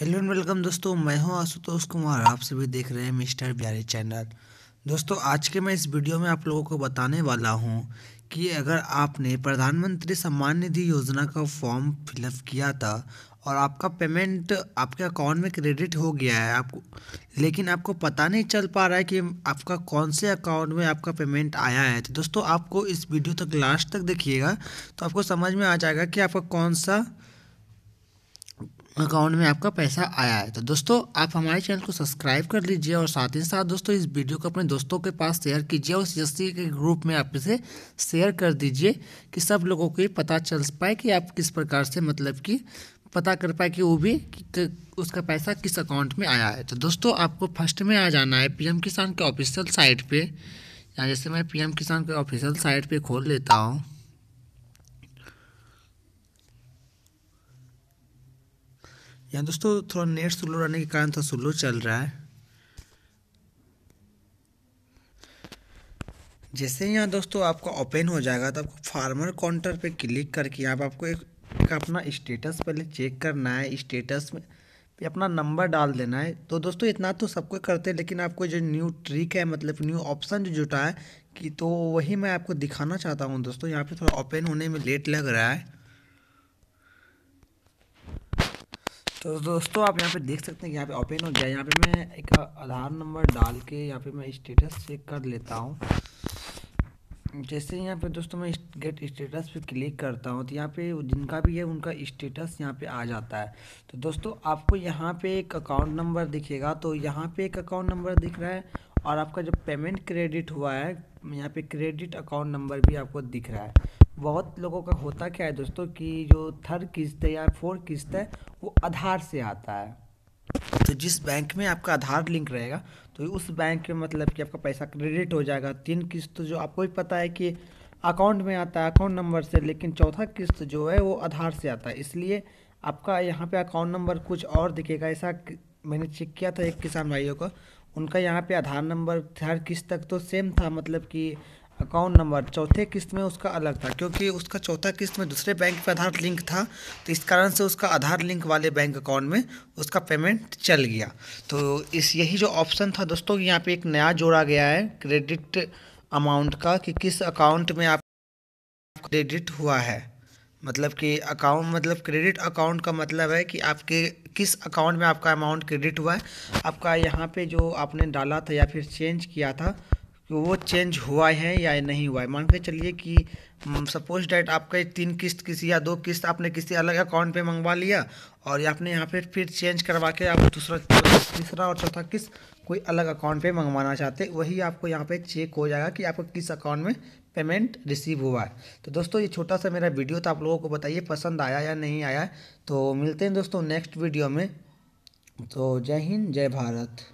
hello and welcome दोस्तों मैं हूं आशुतोष कुमार आप सभी देख रहे हैं मिस्टर बिहारी चैनल दोस्तों आज के मैं इस वीडियो में आप लोगों को बताने वाला हूं कि अगर आपने प्रधानमंत्री सम्मान निधि योजना का फॉर्म फिलअप किया था और आपका पेमेंट आपके अकाउंट में क्रेडिट हो गया है आपको लेकिन आपको पता नहीं चल पा रहा है कि आपका कौन से अकाउंट में आपका पेमेंट आया है तो दोस्तों आपको इस वीडियो तक लास्ट तक देखिएगा तो आपको समझ में आ जाएगा कि आपका कौन सा अकाउंट में आपका पैसा आया है तो दोस्तों आप हमारे चैनल को सब्सक्राइब कर लीजिए और साथ ही साथ दोस्तों इस वीडियो को अपने दोस्तों के पास शेयर कीजिए और सीएससी के ग्रुप में आप इसे शेयर कर दीजिए कि सब लोगों को पता चल पाए कि आप किस प्रकार से मतलब कि पता कर पाए कि वो भी कि उसका पैसा किस अकाउंट में आया है तो दोस्तों आपको फर्स्ट में आ जाना है पीएम किसान के ऑफिशियल साइट पे या जैसे मैं पीएम किसान के ऑफिशियल साइट पे खोल लेता हूँ यहाँ दोस्तों थोड़ा नेट स्लो रहने के कारण थोड़ा स्लो चल रहा है जैसे यहाँ दोस्तों आपका ओपन हो जाएगा तो आपको फार्मर काउंटर पे क्लिक करके यहाँ पर आपको एक, एक अपना स्टेटस पहले चेक करना है स्टेटस में अपना नंबर डाल देना है तो दोस्तों इतना तो सबको करते हैं लेकिन आपको जो न्यू ट्रिक है मतलब न्यू ऑप्शन जो जुटा है कि तो वही मैं आपको दिखाना चाहता हूँ दोस्तों यहाँ पे थोड़ा ओपन होने में लेट लग रहा है तो दोस्तों आप यहाँ पे देख सकते हैं कि यहाँ पे ओपन हो गया यहाँ पे मैं एक आधार नंबर डाल के यहाँ पे मैं स्टेटस चेक कर लेता हूँ जैसे यहाँ पे दोस्तों मैं गेट स्टेटस पे क्लिक करता हूँ तो यहाँ पे जिनका भी है उनका स्टेटस यहाँ पे आ जाता है तो दोस्तों आपको यहाँ पे एक अकाउंट नंबर दिखेगा तो यहाँ पे एक अकाउंट नंबर दिख रहा है और आपका जो पेमेंट क्रेडिट हुआ है यहाँ पे क्रेडिट अकाउंट नंबर भी आपको दिख रहा है बहुत लोगों का होता क्या है दोस्तों कि जो थर्ड किस्त है या फोर्थ किस्त है वो आधार से आता है तो जिस बैंक में आपका आधार लिंक रहेगा तो उस बैंक में मतलब कि आपका पैसा क्रेडिट हो जाएगा तीन किस्त तो जो आपको भी पता है कि अकाउंट में आता है अकाउंट नंबर से लेकिन चौथा किस्त जो है वो आधार से आता है इसलिए आपका यहाँ पे अकाउंट नंबर कुछ और दिखेगा ऐसा मैंने चेक किया था एक किसान भाइयों को उनका यहाँ पे आधार नंबर हर किस्त तक तो सेम था मतलब कि अकाउंट नंबर चौथे किस्त में उसका अलग था क्योंकि उसका चौथा किस्त में दूसरे बैंक पर आधार लिंक था तो इस कारण से उसका आधार लिंक वाले बैंक अकाउंट में उसका पेमेंट चल गया तो इस यही जो ऑप्शन था दोस्तों यहाँ पे एक नया जोड़ा गया है क्रेडिट अमाउंट का कि किस अकाउंट में आप क्रेडिट हुआ है मतलब कि अकाउंट मतलब क्रेडिट अकाउंट का मतलब है कि आपके किस अकाउंट में आपका अमाउंट क्रेडिट हुआ है आपका यहाँ पे जो आपने डाला था या फिर चेंज किया था कि वो चेंज हुआ है या नहीं हुआ है मान के चलिए कि सपोज हम्म, डैट आपका तीन किस्त किसी या दो किस्त आपने किसी अलग अकाउंट पे मंगवा लिया और आपने यहाँ पे फिर चेंज करवा के आप दूसरा तीसरा और चौथा किस्त कोई अलग अकाउंट पे मंगवाना चाहते वही आपको यहाँ पे चेक हो जाएगा कि आपको किस अकाउंट में पेमेंट रिसीव हुआ है तो दोस्तों ये छोटा सा मेरा वीडियो था आप लोगों को बताइए पसंद आया या नहीं आया तो मिलते हैं दोस्तों नेक्स्ट वीडियो में तो जय हिंद जय भारत